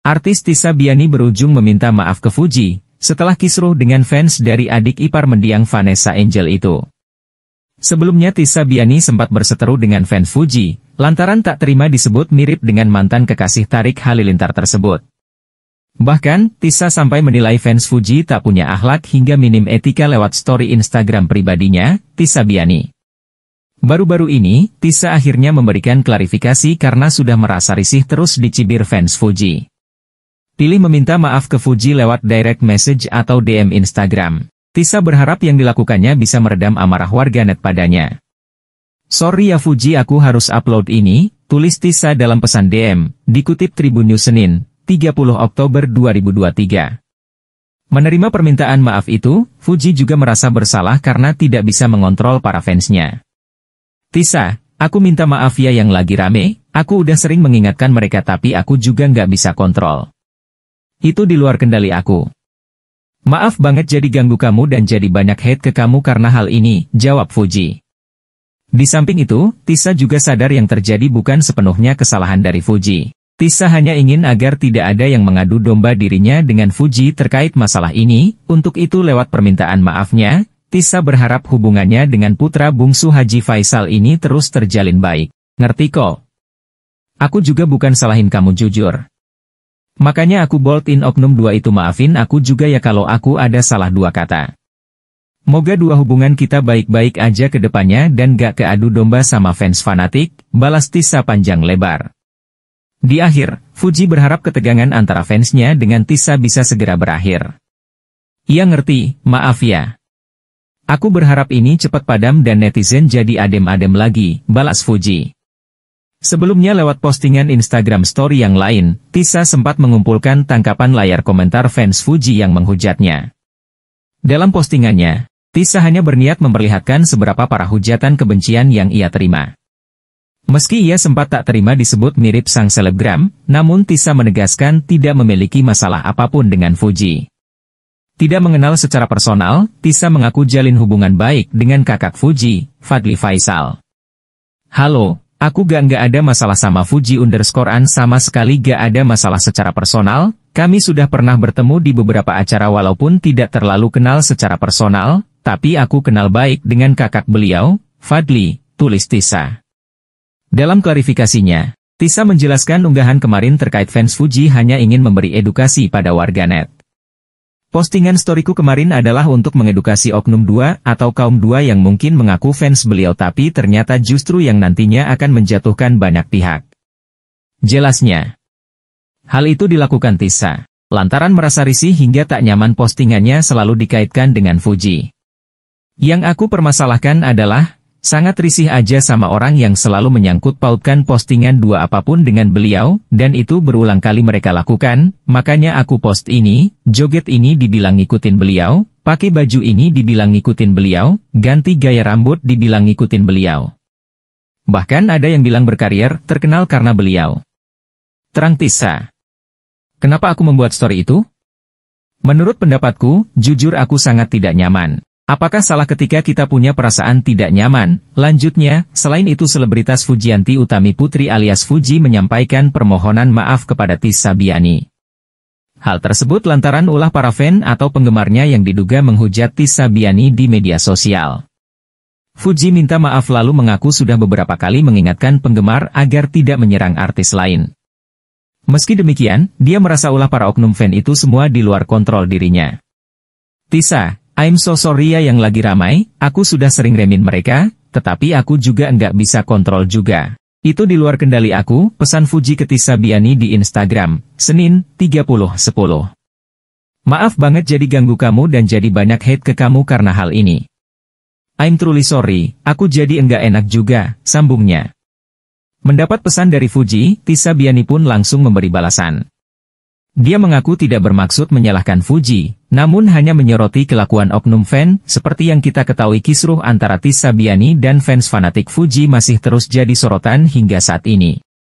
Artis Tisa Biani berujung meminta maaf ke Fuji, setelah kisruh dengan fans dari adik ipar mendiang Vanessa Angel itu. Sebelumnya Tisa Biani sempat berseteru dengan fans Fuji, lantaran tak terima disebut mirip dengan mantan kekasih Tarik Halilintar tersebut. Bahkan, Tisa sampai menilai fans Fuji tak punya akhlak hingga minim etika lewat story Instagram pribadinya, Tisa Biani. Baru-baru ini, Tisa akhirnya memberikan klarifikasi karena sudah merasa risih terus dicibir fans Fuji. Pilih meminta maaf ke Fuji lewat direct message atau DM Instagram. Tisa berharap yang dilakukannya bisa meredam amarah warganet padanya. Sorry ya Fuji aku harus upload ini, tulis Tisa dalam pesan DM, dikutip Tribun News Senin, 30 Oktober 2023. Menerima permintaan maaf itu, Fuji juga merasa bersalah karena tidak bisa mengontrol para fansnya. Tisa, aku minta maaf ya yang lagi rame, aku udah sering mengingatkan mereka tapi aku juga nggak bisa kontrol. Itu di luar kendali aku. Maaf banget jadi ganggu kamu dan jadi banyak hate ke kamu karena hal ini, jawab Fuji. Di samping itu, Tisa juga sadar yang terjadi bukan sepenuhnya kesalahan dari Fuji. Tisa hanya ingin agar tidak ada yang mengadu domba dirinya dengan Fuji terkait masalah ini, untuk itu lewat permintaan maafnya, Tisa berharap hubungannya dengan putra bungsu Haji Faisal ini terus terjalin baik. Ngerti kok? Aku juga bukan salahin kamu jujur. Makanya aku in oknum dua itu maafin aku juga ya kalau aku ada salah dua kata. Moga dua hubungan kita baik-baik aja ke depannya dan gak keadu domba sama fans fanatik, balas Tisa panjang lebar. Di akhir, Fuji berharap ketegangan antara fansnya dengan Tisa bisa segera berakhir. Ia ngerti, maaf ya. Aku berharap ini cepat padam dan netizen jadi adem-adem lagi, balas Fuji. Sebelumnya lewat postingan Instagram story yang lain, Tisa sempat mengumpulkan tangkapan layar komentar fans Fuji yang menghujatnya. Dalam postingannya, Tisa hanya berniat memperlihatkan seberapa parah hujatan kebencian yang ia terima. Meski ia sempat tak terima disebut mirip sang selebgram, namun Tisa menegaskan tidak memiliki masalah apapun dengan Fuji. Tidak mengenal secara personal, Tisa mengaku jalin hubungan baik dengan kakak Fuji, Fadli Faisal. Halo, Aku gak nggak ada masalah sama Fuji underscore An sama sekali gak ada masalah secara personal, kami sudah pernah bertemu di beberapa acara walaupun tidak terlalu kenal secara personal, tapi aku kenal baik dengan kakak beliau, Fadli, tulis Tisa. Dalam klarifikasinya, Tisa menjelaskan unggahan kemarin terkait fans Fuji hanya ingin memberi edukasi pada warganet. Postingan storyku kemarin adalah untuk mengedukasi oknum dua atau kaum dua yang mungkin mengaku fans beliau tapi ternyata justru yang nantinya akan menjatuhkan banyak pihak. Jelasnya. Hal itu dilakukan Tisa. Lantaran merasa risih hingga tak nyaman postingannya selalu dikaitkan dengan Fuji. Yang aku permasalahkan adalah, Sangat risih aja sama orang yang selalu menyangkut pautkan postingan dua apapun dengan beliau, dan itu berulang kali mereka lakukan, makanya aku post ini, joget ini dibilang ngikutin beliau, pakai baju ini dibilang ngikutin beliau, ganti gaya rambut dibilang ngikutin beliau. Bahkan ada yang bilang berkarier, terkenal karena beliau. Terang Tisa. Kenapa aku membuat story itu? Menurut pendapatku, jujur aku sangat tidak nyaman. Apakah salah ketika kita punya perasaan tidak nyaman? Lanjutnya, selain itu selebritas Fujianti Utami Putri alias Fuji menyampaikan permohonan maaf kepada Tis Sabiani. Hal tersebut lantaran ulah para fan atau penggemarnya yang diduga menghujat Tis Sabiani di media sosial. Fuji minta maaf lalu mengaku sudah beberapa kali mengingatkan penggemar agar tidak menyerang artis lain. Meski demikian, dia merasa ulah para oknum fan itu semua di luar kontrol dirinya. Tisa, I'm so sorry ya yang lagi ramai, aku sudah sering remin mereka, tetapi aku juga nggak bisa kontrol juga. Itu di luar kendali aku, pesan Fuji Tisa Biani di Instagram, Senin, 30.10. Maaf banget jadi ganggu kamu dan jadi banyak hate ke kamu karena hal ini. I'm truly sorry, aku jadi enggak enak juga, sambungnya. Mendapat pesan dari Fuji, Tisa Biani pun langsung memberi balasan. Dia mengaku tidak bermaksud menyalahkan Fuji, namun hanya menyoroti kelakuan oknum fan, seperti yang kita ketahui kisruh antara Tis Sabiani dan fans fanatik Fuji masih terus jadi sorotan hingga saat ini.